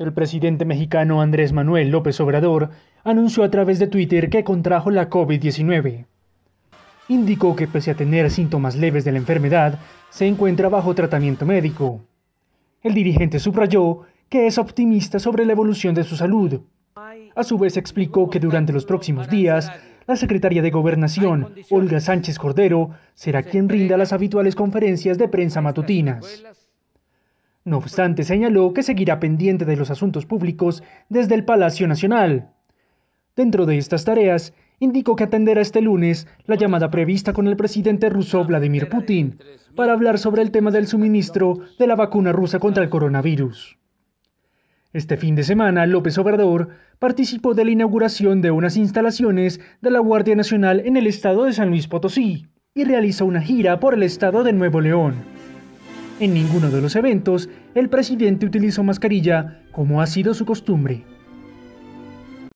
El presidente mexicano Andrés Manuel López Obrador anunció a través de Twitter que contrajo la COVID-19. Indicó que pese a tener síntomas leves de la enfermedad, se encuentra bajo tratamiento médico. El dirigente subrayó que es optimista sobre la evolución de su salud. A su vez explicó que durante los próximos días, la secretaria de Gobernación, Olga Sánchez Cordero, será quien rinda las habituales conferencias de prensa matutinas. No obstante, señaló que seguirá pendiente de los asuntos públicos desde el Palacio Nacional. Dentro de estas tareas, indicó que atenderá este lunes la llamada prevista con el presidente ruso Vladimir Putin para hablar sobre el tema del suministro de la vacuna rusa contra el coronavirus. Este fin de semana, López Obrador participó de la inauguración de unas instalaciones de la Guardia Nacional en el estado de San Luis Potosí y realizó una gira por el estado de Nuevo León. En ninguno de los eventos, el presidente utilizó mascarilla, como ha sido su costumbre.